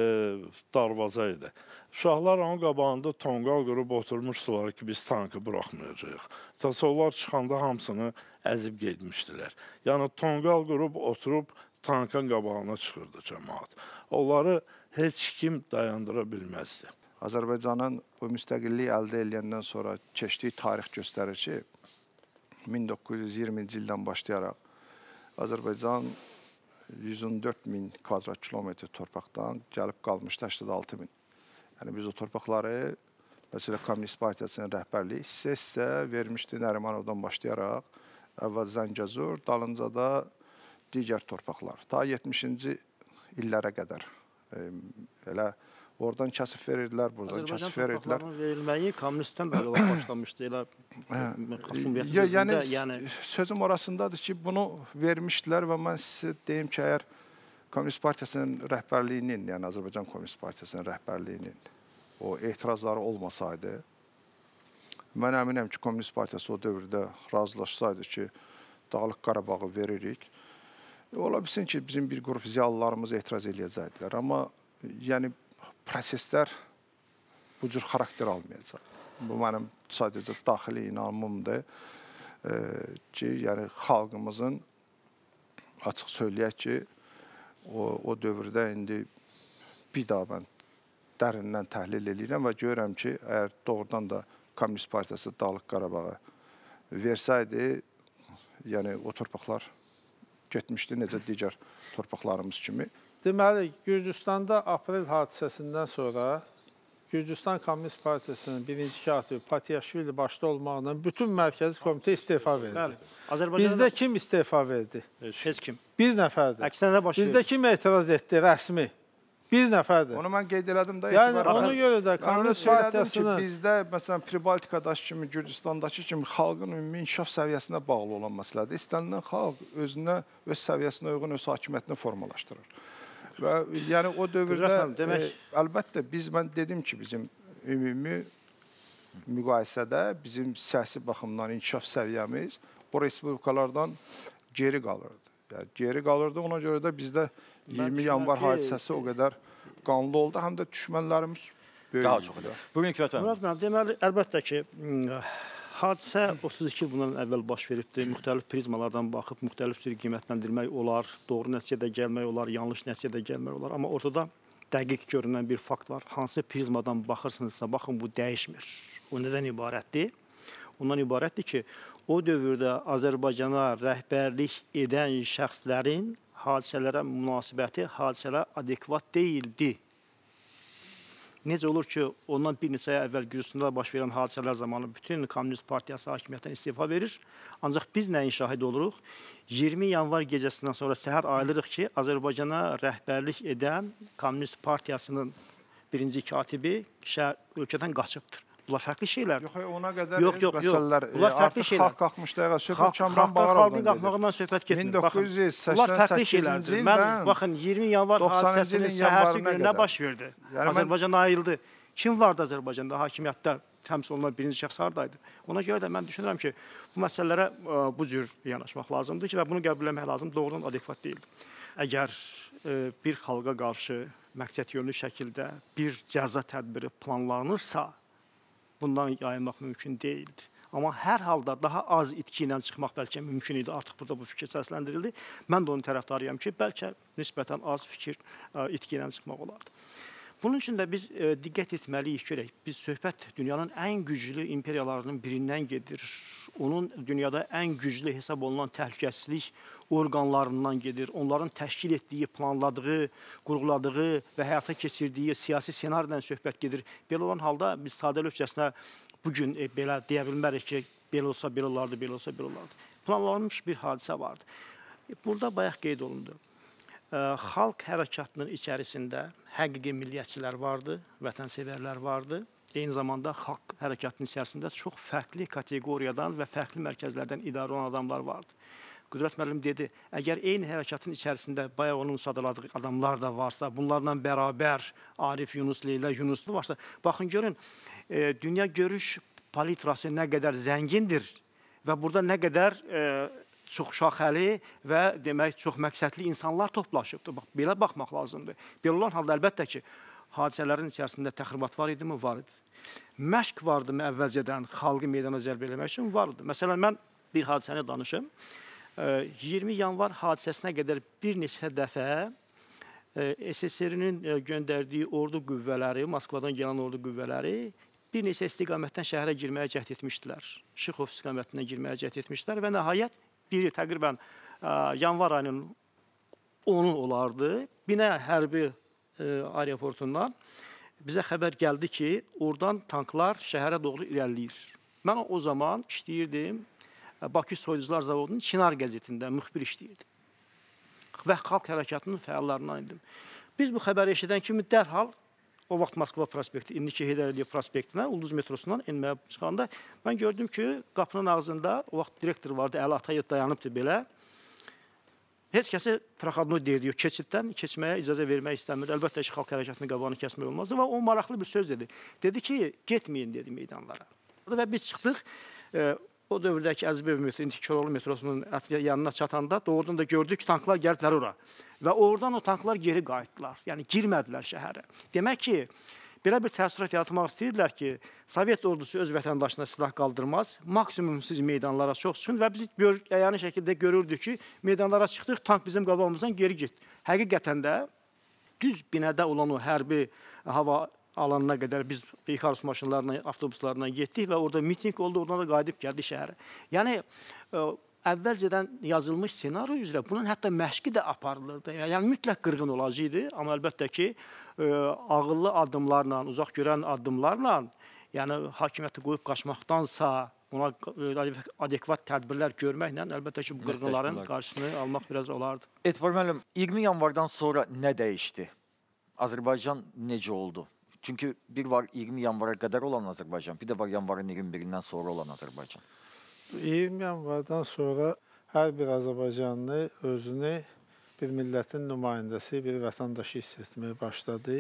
darvaza idi. Uşaqlar onun qabağında tonqal qurub oturmuşdular ki, biz tankı buraxmayacağıq. Tas onlar çıxanda hamısını əzib getmişdilər. Yəni tonqal qurub oturub tankın qabağına çıxırdı cəmaət. Onları heç kim dayandıra bilməzdi. Azərbaycanın bu müstəqillik əldə edəndən sonra keçdiyi tarix göstərir ki, 1920-ci ildən başlayaraq Azərbaycan 114 min kvadrat kilometr torpaqdan gəlib qalmışdı 86 min. Yəni biz o torpaqları məsələn Kommunist Partiyasının rəhbərliyi hissə-hissə vermişdi Nərimanovdan başlayaraq əvvəl Zəngəzur, dalınca da digər torpaqlar. Ta 70-ci illərə qədər e, elə Oradan kəsif verirdilər, buradan Azərbaycan kəsif verirdilər. Azərbaycan verilməyi kommunistdən belə başlamışdı. Elə xüsumiyyətli hə. yəni, yəni, yəni sözüm orasındadır ki, bunu vermişdilər və mən sizə deyim ki, əgər Komünist Partiyasının rəhbərliyinin, yəni Azərbaycan Komünist Partiyasının rəhbərliyinin o etirazları olmasaydı, mən əminəm ki, Komünist Partiyası o dövrdə razılaşsaydı ki, Dağlıq Qarabağı veririk, e, ola bilsin ki, bizim bir qrup ziyalılarımız etiraz eləyəcəkdilər. Amma yəni proseslər bu cür xarakter almayacaq. Bu mənim sadəcə daxili inanımımdır ki, yəni xalqımızın açıq söyləyək ki, o, o dövrdə indi bir daha mən dərindən təhlil edirəm və görürəm ki, əgər doğrudan da Komünist Partiyası Dağlıq Qarabağa versəydi, yəni o torpaqlar getmişdi necə digər torpaqlarımız kimi. Deməli, Gürcüstanda aprel hadisəsindən sonra Gürcüstan Kommunist Partiyasının birinci katibi Patiyaşvili başda olmaqla bütün mərkəzi komitə istefa verdi. Bizdə kim istefa verdi? Heç kim. Bir nəfərdir. Əksinə baş verdi. Bizdə kim etiraz etdi rəsmi? Bir nəfərdir. Onu mən qeyd elədim də. Yəni ona görə də Kommunist Partiyasının bizdə məsələn Pribaltikadakı kimi Gürcüstandakı kimi xalqın ümumi inkişaf səviyyəsinə bağlı olan məsələdir. İstənilən xalq özünə öz səviyyəsinə uyğun öz hakimiyyətini formalaşdırır. Və yəni o dövrdə xanım, demək... e, əlbəttə biz mən dedim ki, bizim ümumi müqayisədə bizim siyasi baxımdan inkişaf səviyyəmiz o respublikalardan geri qalırdı. Yəni geri qalırdı. Ona görə də bizdə 20 yanvar hadisəsi o qədər qanlı oldu. Həm də düşmənlərimiz böyük. Daha çox idi. Bugünkü vətən. Murad müəllim, deməli əlbəttə ki, Hadisə 32 bundan əvvəl baş veribdir. Müxtəlif prizmalardan baxıb müxtəlif cür qiymətləndirmək olar, doğru nəticədə gəlmək olar, yanlış nəticədə gəlmək olar. Amma ortada dəqiq görünən bir fakt var. Hansı prizmadan baxırsınızsa, baxın bu dəyişmir. O nədən ibarətdir? Ondan ibarətdir ki, o dövrdə Azərbaycana rəhbərlik edən şəxslərin hadisələrə münasibəti hadisələrə adekvat deyildi. Necə olur ki, ondan bir neçə ay əvvəl Gürcüstanda baş verən hadisələr zamanı bütün Kommunist Partiyası hakimiyyətdən istifa verir. Ancaq biz nəyin şahid oluruq? 20 yanvar gecəsindən sonra səhər ayılırıq ki, Azərbaycana rəhbərlik edən Kommunist Partiyasının birinci katibi ölkədən qaçıbdır. Bunlar fərqli şeylərdir. Yox, ona qədər yox, yox, məsələlər yox. E, bunlar fərqli artıq şeylər. xalq qalxmışdı. Əgər söhbət Kamran Bağırovdan qalxmağından söhbət getmir. 1988-ci ildən mən baxın 20 yanvar hadisəsinin səhərsi günü nə baş verdi? Yəni, Azərbaycan ayıldı. Kim vardı Azərbaycanda hakimiyyətdə? təmsil olunan birinci şəxs hardaydı. Ona görə də mən düşünürəm ki, bu məsələlərə ə, e, bu cür yanaşmaq lazımdır ki, və bunu qəbul etmək lazımdır, doğrudan adekvat deyil. Əgər ə, e, bir xalqa qarşı məqsədyönlü şəkildə bir cəza tədbiri planlanırsa, bundan yayınmaq mümkün deyildi. Amma hər halda daha az itki ilə çıxmaq bəlkə mümkün idi. Artıq burada bu fikir səsləndirildi. Mən də onun tərəfdarıyam ki, bəlkə nisbətən az fikir e, itki ilə çıxmaq olardı. Bunun üçün də biz e, diqqət etməliyik ki, biz söhbət dünyanın ən güclü imperiyalarının birindən gedir. Onun dünyada ən güclü hesab olunan təhlükəsizlik orqanlarından gedir. Onların təşkil etdiyi, planladığı, qurğuladığı və həyata keçirdiyi siyasi senaryodan söhbət gedir. Belə olan halda biz sadəlövhcəsinə bu gün e, belə deyə bilmərik ki, belə olsa belə olardı, belə olsa belə olardı. Planlanmış bir hadisə vardı. E, burada bayaq qeyd olundu xalq hərəkatının içərisində həqiqi milliyyətçilər vardı, vətənsevərlər vardı. Eyni zamanda xalq hərəkatının içərisində çox fərqli kateqoriyadan və fərqli mərkəzlərdən idarə olan adamlar vardı. Qüdrət müəllim dedi, əgər eyni hərəkatın içərisində bayaq onun sadaladığı adamlar da varsa, bunlarla bərabər Arif Yunus, Leyla Yunuslu varsa, baxın görün, e, dünya görüş palitrası nə qədər zəngindir və burada nə qədər e, çoxşaxəli və demək çoxməqsədli insanlar toplaşıbdır. Bax, belə baxmaq lazımdır. Belə olan halda əlbəttə ki, hadisələrin içərisində təxribat var idimi? Var idi. Məşq vardımı əvvəlcədən xalqı meydana cəlb eləmək üçün? Var idi. Məsələn, mən bir hadisəni danışım. 20 yanvar hadisəsinə qədər bir neçə dəfə SSR-nin göndərdiyi ordu qüvvələri, Moskvadan gələn ordu qüvvələri bir neçə istiqamətdən şəhərə girməyə cəhd etmişdilər. Şıxov istiqamətindən girməyə cəhd etmişdilər və nəhayət biri təqribən e, yanvar ayının 10-u olardı. Binə hərbi e, aeroportundan bizə xəbər gəldi ki, oradan tanklar şəhərə doğru irəliləyir. Mən o zaman işləyirdim e, Bakı Soyuzlar Zavodunun Çinar qəzetində müxbir işləyirdim. Və xalq hərəkatının fəallarından idim. Biz bu xəbəri eşidən kimi dərhal O vaxt Moskva prospekti, indiki Heydərliyev prospektinə, Ulduz metrosundan enməyə çıxanda mən gördüm ki, qapının ağzında o vaxt direktor vardı, Əli Atayev dayanıbdı belə. Heç kəsi proxadno deyirdi, keçiddən keçməyə icazə vermək istəmirdi. Əlbəttə ki, xalq hərəkatının qabağını kəsmək olmazdı və o maraqlı bir söz dedi. Dedi ki, getməyin dedi meydanlara. Və biz çıxdıq, e, O dövrdəki Əzbəv metro, indi Koroğlu metrosunun yanına çatanda doğrudan da gördük ki, tanklar gəldilər ora. Və oradan o tanklar geri qayıtdılar. Yəni girmədilər şəhərə. Demək ki, belə bir təəssürat yaratmaq istəyirdilər ki, Sovet ordusu öz vətəndaşına silah qaldırmaz, maksimum siz meydanlara çox çıxın və biz gör, yəni şəkildə görürdük ki, meydanlara çıxdıq, tank bizim qabağımızdan geri getdi. Həqiqətən də düz binədə olan o hərbi hava alanına qədər biz Beyxarus maşınlarla, avtobuslarla getdik və orada mitinq oldu, oradan da qayıdıb gəldik şəhərə. Yəni e, əvvəlcədən yazılmış ssenari üzrə bunun hətta məşqi də aparılırdı. Yəni mütləq qırğın olacaqdı, amma əlbəttə ki, ə, e, ağıllı addımlarla, uzaq görən addımlarla, yəni hakimiyyəti qoyub qaçmaqdansa ona adekvat tədbirlər görməklə əlbəttə ki, bu qırğınların qarşısını almaq biraz olardı. Etvar müəllim, 20 yanvardan sonra nə dəyişdi? Azərbaycan necə oldu? Çünki bir var 20 yanvara qədər olan Azərbaycan, bir də var yanvarın 21-dən sonra olan Azərbaycan. 20 yanvardan sonra hər bir Azərbaycanlı özünü bir millətin nümayəndəsi, bir vətəndaşı hiss etməyə başladı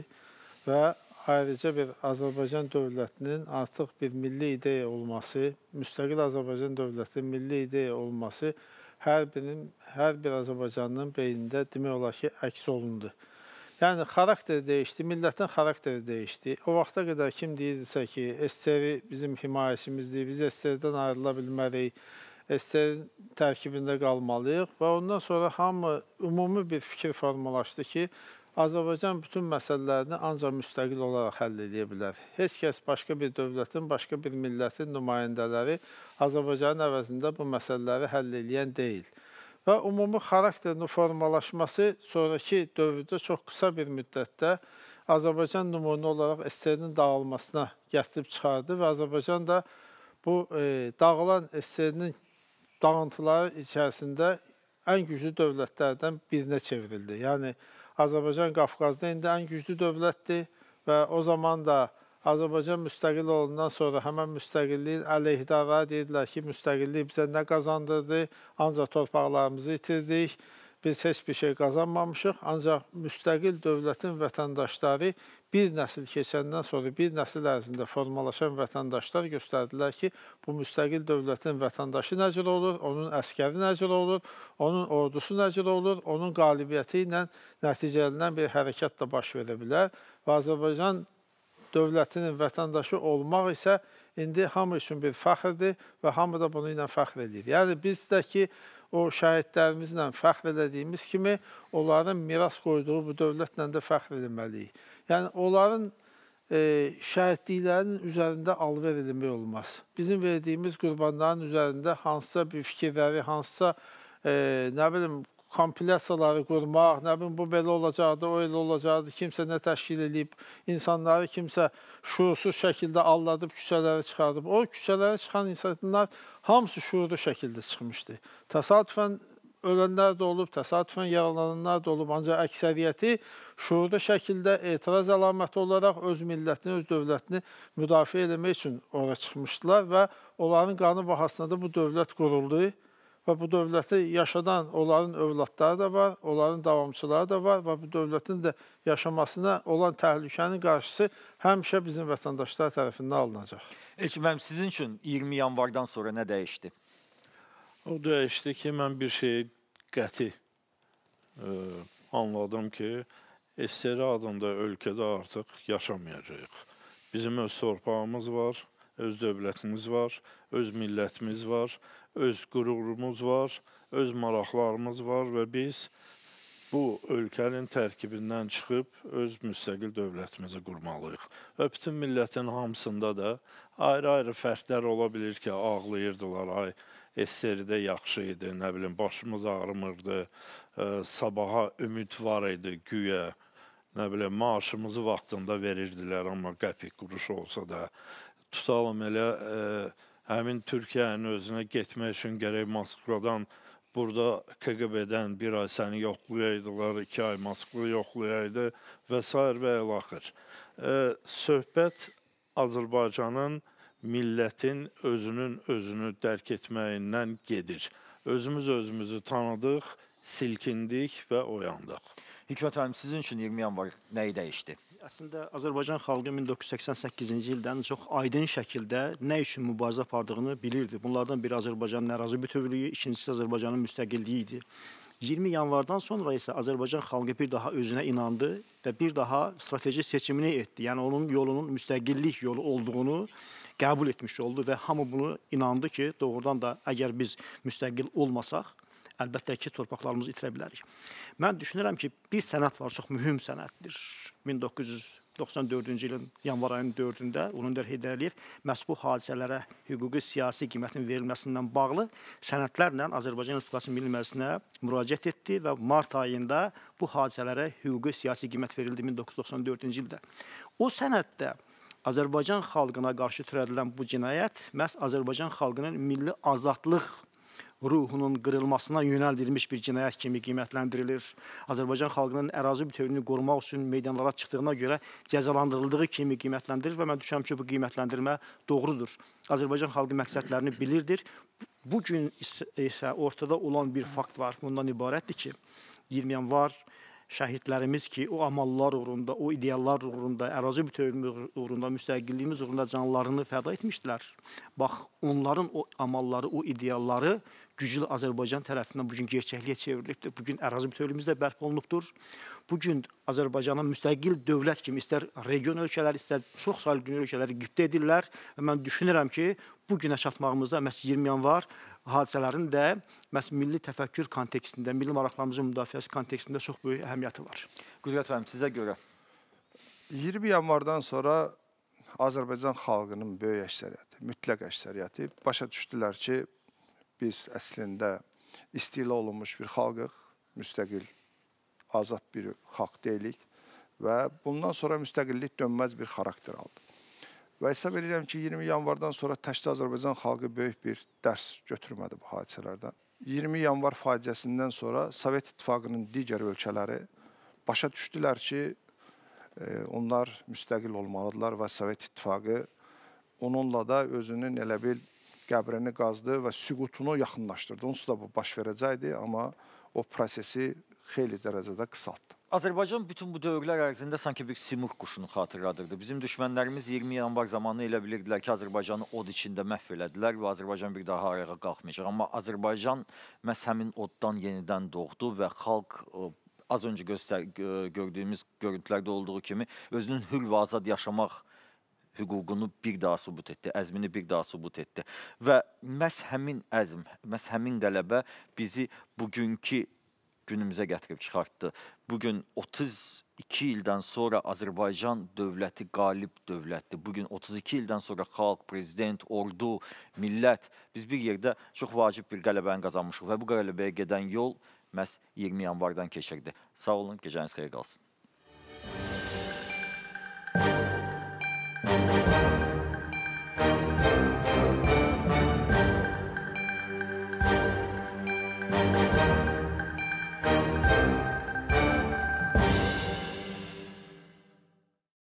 və ayrıca bir Azərbaycan dövlətinin artıq bir milli ideya olması, müstəqil Azərbaycan dövlətinin milli ideya olması hər birinin hər bir Azərbaycanlının beynində demək olar ki, əks olundu. Yəni xarakter dəyişdi, millətin xarakteri dəyişdi. O vaxta qədər kim deyirdisə ki, SSR bizim himayəçimizdir, biz SSR-dən ayrıla bilmərik, SSR tərkibində qalmalıyıq və ondan sonra hamı ümumi bir fikir formalaşdı ki, Azərbaycan bütün məsələlərini ancaq müstəqil olaraq həll edə bilər. Heç kəs başqa bir dövlətin, başqa bir millətin nümayəndələri Azərbaycanın əvəzində bu məsələləri həll edən deyil və ümumi xarakterin formalaşması sonrakı dövrdə çox qısa bir müddətdə Azərbaycan nümunə olaraq SSR-nin dağılmasına gətirib çıxardı və Azərbaycan da bu e, dağılan SSR-nin dağıntıları içərisində ən güclü dövlətlərdən birinə çevrildi. Yəni Azərbaycan Qafqazda indi ən güclü dövlətdir və o zaman da Azərbaycan müstəqil olundan sonra həmən müstəqilliyin əleyhidara deyirlər ki, müstəqillik bizə nə qazandırdı, ancaq torpaqlarımızı itirdik, biz heç bir şey qazanmamışıq, ancaq müstəqil dövlətin vətəndaşları bir nəsil keçəndən sonra bir nəsil ərzində formalaşan vətəndaşlar göstərdilər ki, bu müstəqil dövlətin vətəndaşı nəcür olur, onun əskəri nəcür olur, onun ordusu nəcür olur, onun qalibiyyəti ilə nəticələnən bir hərəkat da baş verə bilər və Azərbaycan dövlətinin vətəndaşı olmaq isə indi hamı üçün bir fəxrdir və hamı da bunu ilə fəxr edir. Yəni biz də ki, o şəhidlərimizlə fəxr elədiyimiz kimi onların miras qoyduğu bu dövlətlə də fəxr edilməliyik. Yəni onların e, şəhidliklərinin üzərində alver edilmək olmaz. Bizim verdiyimiz qurbanların üzərində hansısa bir fikirləri, hansısa e, nə bilim kompilasiyaları qurmaq, nə bilim, bu belə olacaqdı, o elə olacaqdı, kimsə nə təşkil edib, insanları kimsə şuursuz şəkildə alladıb küçələrə çıxarıb. O küçələrə çıxan insanlar hamısı şuurlu şəkildə çıxmışdı. Təsadüfən ölənlər də olub, təsadüfən yaralananlar da olub, ancaq əksəriyyəti şuurlu şəkildə etiraz əlaməti olaraq öz millətini, öz dövlətini müdafiə eləmək üçün ora çıxmışdılar və onların qanı bahasına da bu dövlət quruldu və bu dövləti yaşadan onların övladları da var, onların davamçıları da var və bu dövlətin də yaşamasına olan təhlükənin qarşısı həmişə bizim vətəndaşlar tərəfindən alınacaq. Elçin müəllim, sizin üçün 20 yanvardan sonra nə dəyişdi? O dəyişdi ki, mən bir şeyi qəti ə, e, anladım ki, SSR adında ölkədə artıq yaşamayacağıq. Bizim öz torpağımız var, öz dövlətimiz var, öz millətimiz var, öz qürurumuz var, öz maraqlarımız var və biz bu ölkənin tərkibindən çıxıb öz müstəqil dövlətimizi qurmalıyıq. Və bütün millətin hamısında da ayrı-ayrı fərdlər ola bilər ki, ağlayırdılar, ay SSR-də yaxşı idi, nə bilim, başımız ağrımırdı, ə, e, sabaha ümid var idi güya. Nə bilim, maaşımızı vaxtında verirdilər, amma qəpik quruş olsa da tutalım elə ə, e, həmin Türkiyənin özünə getmək üçün gərək Moskvadan burada KGB-dən bir ay səni yoxlayaydılar, iki ay Moskva yoxlayaydı və s. və ilaxır. E, söhbət Azərbaycanın, millətin özünün özünü dərk etməyindən gedir. Özümüz özümüzü tanıdıq, silkindik və oyandıq. Hikmət müəllim, sizin üçün 20 yanvar nəyi dəyişdi? Əslində Azərbaycan xalqı 1988-ci ildən çox aydın şəkildə nə üçün mübarizə apardığını bilirdi. Bunlardan biri Azərbaycanın ərazi bütövlüyü, ikincisi Azərbaycanın müstəqilliyi idi. 20 yanvardan sonra isə Azərbaycan xalqı bir daha özünə inandı və bir daha strateji seçimini etdi. Yəni onun yolunun müstəqillik yolu olduğunu qəbul etmiş oldu və hamı bunu inandı ki, doğrudan da əgər biz müstəqil olmasaq, əlbəttə ki, torpaqlarımızı itirə bilərik. Mən düşünürəm ki, bir sənət var, çox mühüm sənətdir. 1994-cü ilin yanvar ayının 4-də Ulundər Heydərliyev məhz bu hadisələrə hüquqi siyasi qiymətin verilməsindən bağlı sənədlərlə Azərbaycan Respublikası Milli Məclisinə müraciət etdi və mart ayında bu hadisələrə hüquqi siyasi qiymət verildi 1994-cü ildə. O sənəddə Azərbaycan xalqına qarşı törədilən bu cinayət məhz Azərbaycan xalqının milli azadlıq ruhunun qırılmasına yönəldilmiş bir cinayət kimi qiymətləndirilir. Azərbaycan xalqının ərazi bütövlüyünü qorumaq üçün meydanlara çıxdığına görə cəzalandırıldığı kimi qiymətləndirilir və mən düşünürəm ki, bu qiymətləndirmə doğrudur. Azərbaycan xalqı məqsədlərini bilirdir. Bu gün isə ortada olan bir fakt var. Bundan ibarətdir ki, 20 yanvar şəhidlərimiz ki, o amallar uğrunda, o ideallar uğrunda, ərazi bütövlüyü uğrunda, müstəqilliyimiz uğrunda canlarını fəda etmişdilər. Bax, onların o amalları, o idealları güclü Azərbaycan tərəfindən bugün gerçəkliyə çevrilibdir. Bugün ərazi bütövlüyümüz də bərpa olunubdur. Bugün Azərbaycanın müstəqil dövlət kimi istər region ölkələri, istər çox saylı dünya ölkələri qibdə edirlər və mən düşünürəm ki, bu günə çatmağımızda məhz 20 yanvar hadisələrin də məhz milli təfəkkür kontekstində, milli maraqlarımızın müdafiəsi kontekstində çox böyük əhəmiyyəti var. Qüdrət müəllim, sizə görə 20 yanvardan sonra Azərbaycan xalqının böyük əksəriyyəti, mütləq əksəriyyəti başa düşdülər ki, biz əslində istila olunmuş bir xalqıq, müstəqil, azad bir xalq deyilik və bundan sonra müstəqillik dönməz bir xarakter aldı. Və hesab edirəm ki, 20 yanvardan sonra təkcə Azərbaycan xalqı böyük bir dərs götürmədi bu hadisələrdən. 20 yanvar faciəsindən sonra Sovet İttifaqının digər ölkələri başa düşdülər ki, e, onlar müstəqil olmalıdırlar və Sovet İttifaqı onunla da özünün elə bil qəbrini qazdı və süqutunu yaxınlaşdırdı. Onsuz da bu baş verəcəkdi, amma o prosesi xeyli dərəcədə qısaltdı. Azərbaycan bütün bu dövrlər ərzində sanki bir simurq quşunu xatırladırdı. Bizim düşmənlərimiz 20 yanvar zamanı elə bilirdilər ki, Azərbaycanı od içində məhv elədilər və Azərbaycan bir daha ayağa qalxmayacaq. Amma Azərbaycan məhz həmin oddan yenidən doğdu və xalq az öncə gördüyümüz görüntülərdə olduğu kimi özünün hür və azad yaşamaq istəyir hüququnu bir daha sübut etdi, əzmini bir daha sübut etdi. Və məhz həmin əzm, məhz həmin qələbə bizi bugünkü günümüzə gətirib çıxartdı. Bugün 32 ildən sonra Azərbaycan dövləti qalib dövlətdir. Bugün 32 ildən sonra xalq, prezident, ordu, millət, biz bir yerdə çox vacib bir qələbəni qazanmışıq və bu qələbəyə gedən yol məhz 20 yanvardan keçirdi. Sağ olun, gecəniz xeyir qalsın. Thank you.